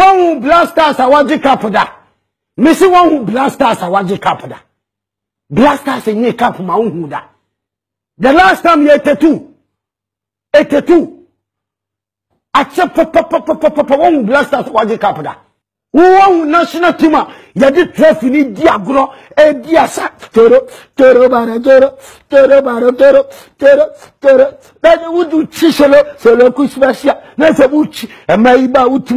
wɔn blasters a wɔagye cup da mesi wɔn blasters a wɔagye cup da blasters nye cup ma wohu da the last time yɛ tetu etetu akyɛ pɛpɛpɛpɛpɛpɛ wɔn blasters a wɔagye cup da wɔn national team a yɛde trophy ni di agorɔ edi asa toro toro bara toro toro bara toro toro toro na wudu kyi solo solo kusibasia na sɛ wutsi ɛmɛ yi ba wutu.